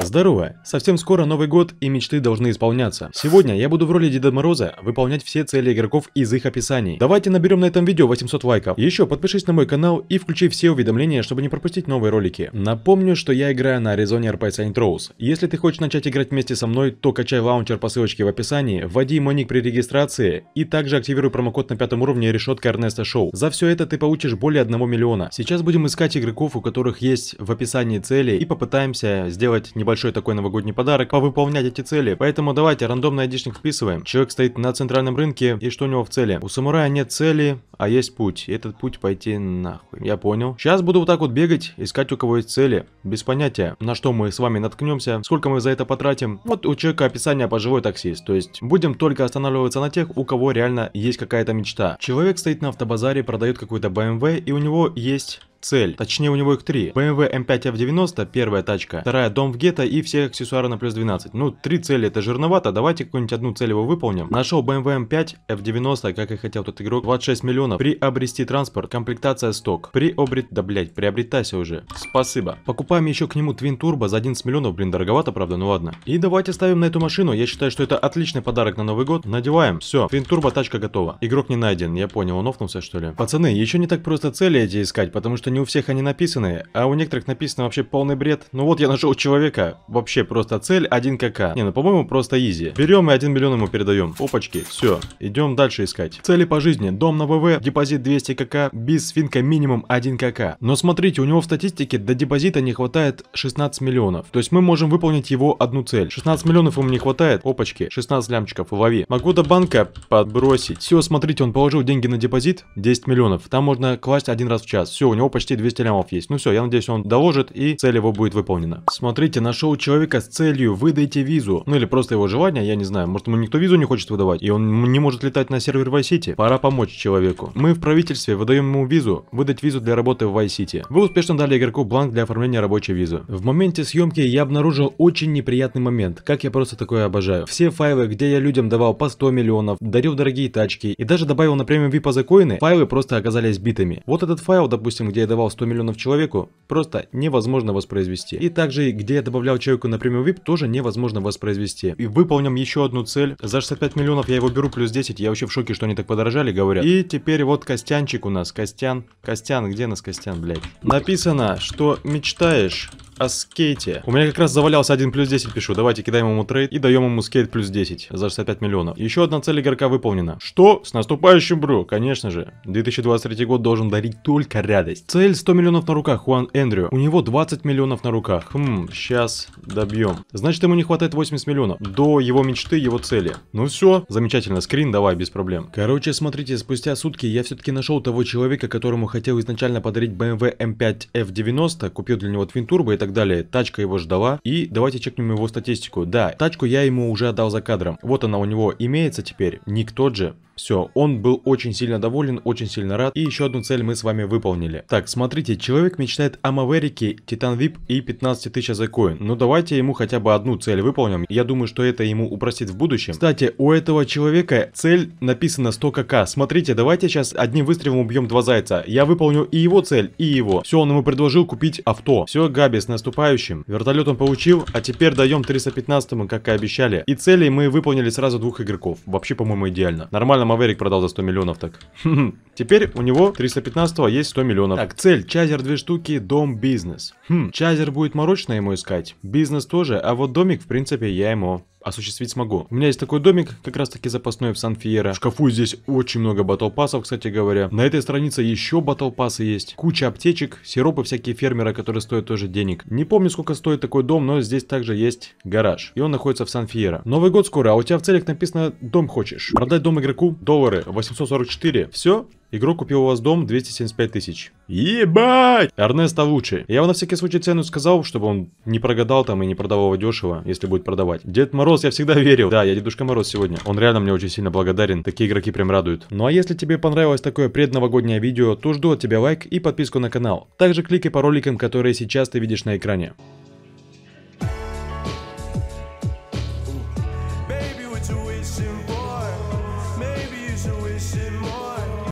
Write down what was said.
Здорово! Совсем скоро Новый год и мечты должны исполняться. Сегодня я буду в роли Деда Мороза выполнять все цели игроков из их описаний. Давайте наберем на этом видео 800 лайков. Еще подпишись на мой канал и включи все уведомления, чтобы не пропустить новые ролики. Напомню, что я играю на Arizona RP Saint Rose. Если ты хочешь начать играть вместе со мной, то качай лаунчер по ссылочке в описании, вводи мой ник при регистрации и также активируй промокод на пятом уровне решетка Эрнеста Шоу. За все это ты получишь более 1 миллиона. Сейчас будем искать игроков, у которых есть в описании цели и попытаемся сделать небольшой небольшой такой новогодний подарок, повыполнять а эти цели. Поэтому давайте рандомный айдишник вписываем. Человек стоит на центральном рынке, и что у него в цели? У самурая нет цели, а есть путь. И этот путь пойти нахуй. Я понял. Сейчас буду вот так вот бегать, искать у кого есть цели. Без понятия, на что мы с вами наткнемся, сколько мы за это потратим. Вот у человека описание пожилой таксист. То есть будем только останавливаться на тех, у кого реально есть какая-то мечта. Человек стоит на автобазаре, продает какой-то BMW, эм и у него есть цель. Точнее, у него их три. BMW M5 F90, первая тачка, вторая дом в гетто и все аксессуары на плюс 12. Ну, три цели это жирновато, давайте какую-нибудь одну цель его выполним. Нашел BMW M5 F90, как и хотел тот игрок, 26 миллионов. Приобрести транспорт, комплектация сток. Приобрет, да блять, приобретайся уже. Спасибо. Покупаем еще к нему Twin Turbo за 11 миллионов, блин, дороговато, правда, ну ладно. И давайте ставим на эту машину, я считаю, что это отличный подарок на Новый год. Надеваем, все, Twin Turbo тачка готова. Игрок не найден, я понял, он офнулся что ли? Пацаны, еще не так просто цели эти искать, потому что что не у всех они написаны, а у некоторых написано вообще полный бред. Ну вот я нашел человека. Вообще просто цель 1 кк. Не, ну по-моему просто изи. Берем и 1 миллион ему передаем. Опачки, все. Идем дальше искать. Цели по жизни. Дом на ВВ, депозит 200 кк, без свинка минимум 1 кк. Но смотрите, у него в статистике до депозита не хватает 16 миллионов. То есть мы можем выполнить его одну цель. 16 миллионов ему не хватает. Опачки, 16 лямчиков, лови. Могу до банка подбросить. Все, смотрите, он положил деньги на депозит 10 миллионов. Там можно класть один раз в час. Все, у него почти 200 лямов есть. Ну все, я надеюсь, он доложит и цель его будет выполнена. Смотрите, нашел человека с целью, выдайте визу. Ну или просто его желание, я не знаю. Может ему никто визу не хочет выдавать, и он не может летать на сервер Вайсити. Пора помочь человеку. Мы в правительстве выдаем ему визу, выдать визу для работы в Вайсити. Вы успешно дали игроку бланк для оформления рабочей визы. В моменте съемки я обнаружил очень неприятный момент, как я просто такое обожаю. Все файлы, где я людям давал по 100 миллионов, дарил дорогие тачки и даже добавил на премиум VIP за коины, файлы просто оказались битыми. Вот этот файл, допустим, где я давал 100 миллионов человеку, просто невозможно воспроизвести. И также, где я добавлял человеку на премиум VIP, тоже невозможно воспроизвести. И выполним еще одну цель. За 65 миллионов я его беру плюс 10. Я вообще в шоке, что они так подорожали, говорят. И теперь вот Костянчик у нас. Костян. Костян, где нас Костян, блядь? Написано, что мечтаешь о скейте. У меня как раз завалялся один плюс 10, пишу. Давайте кидаем ему трейд и даем ему скейт плюс 10 за 65 миллионов. Еще одна цель игрока выполнена. Что? С наступающим, бро, конечно же. 2023 год должен дарить только радость. Цель 100 миллионов на руках, Хуан Эндрю. У него 20 миллионов на руках. Хм, сейчас добьем. Значит, ему не хватает 80 миллионов. До его мечты, его цели. Ну все, замечательно, скрин давай, без проблем. Короче, смотрите, спустя сутки я все-таки нашел того человека, которому хотел изначально подарить BMW M5 F90, купил для него Twin Turbo и так далее. Тачка его ждала. И давайте чекнем его статистику. Да, тачку я ему уже отдал за кадром. Вот она у него имеется теперь. Ник тот же. Все, он был очень сильно доволен, очень сильно рад. И еще одну цель мы с вами выполнили. Так, смотрите, человек мечтает о Маверике, Титан Вип и 15 тысяч за коин. Ну давайте ему хотя бы одну цель выполним. Я думаю, что это ему упростит в будущем. Кстати, у этого человека цель написана 100 кк. Смотрите, давайте сейчас одним выстрелом убьем два зайца. Я выполню и его цель, и его. Все, он ему предложил купить авто. Все, Габи, с наступающим. Вертолет он получил, а теперь даем 315, как и обещали. И цели мы выполнили сразу двух игроков. Вообще, по-моему, идеально. Нормально Маверик продал за 100 миллионов так. Теперь у него 315 а есть 100 миллионов. Так, цель, чазер две штуки, дом, бизнес. Хм, чазер будет морочно ему искать, бизнес тоже, а вот домик, в принципе, я ему осуществить смогу. У меня есть такой домик, как раз таки запасной в сан фиера В шкафу здесь очень много батлпасов, кстати говоря. На этой странице еще батлпасы есть. Куча аптечек, сиропы всякие фермера, которые стоят тоже денег. Не помню, сколько стоит такой дом, но здесь также есть гараж. И он находится в сан фиера Новый год скоро, а у тебя в целях написано «дом хочешь». Продать дом игроку, доллары 844. Все, Игрок купил у вас дом 275 тысяч. Ебать! Эрнест а лучше. Я вам на всякий случай цену сказал, чтобы он не прогадал там и не продавал его дешево, если будет продавать. Дед Мороз, я всегда верил. Да, я Дедушка Мороз сегодня. Он реально мне очень сильно благодарен. Такие игроки прям радуют. Ну а если тебе понравилось такое предновогоднее видео, то жду от тебя лайк и подписку на канал. Также кликай по роликам, которые сейчас ты видишь на экране.